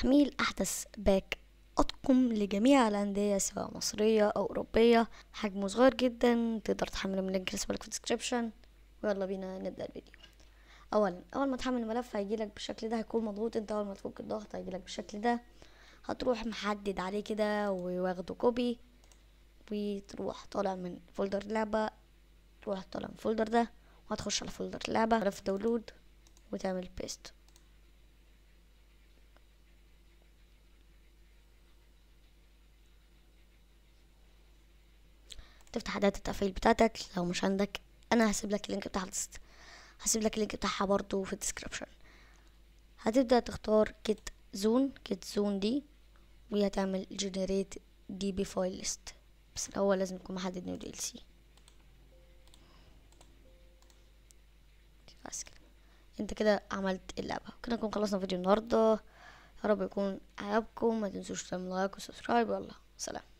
تحميل أحدث باك أطقم لجميع الأندية سواء مصرية أو أوروبية حجمه صغير جدا تقدر تحمله من لينك اسمه في الديسكريبشن ويلا بينا نبدأ الفيديو أولا أول ما تحمل الملف هيجيلك بالشكل ده هيكون مضغوط أنت أول ما تفك الضغط هيجيلك بالشكل ده هتروح محدد عليه كده وواخده كوبي وتروح طالع من فولدر لعبة تروح طالع من الفولدر ده وهتخش على فولدر لعبة ملف داونلود وتعمل بيست تفتح داتا التقفيل بتاعتك لو مش عندك أنا هسيب لك اللينك بتاعها هسيب لك اللينك بتاعها برضو في الديسكريبشن هتبدأ تختار كيت زون كيت زون دي وهتعمل جنريت دي بي فايل ليست بس الأول لازم يكون محدد دي ال سي بس كده انت كده عملت اللعبة كده نكون خلصنا فيديو النهاردة يا رب يكون عجبكم ما تنسوش تعملوا لايك وسبسكرايب والله سلام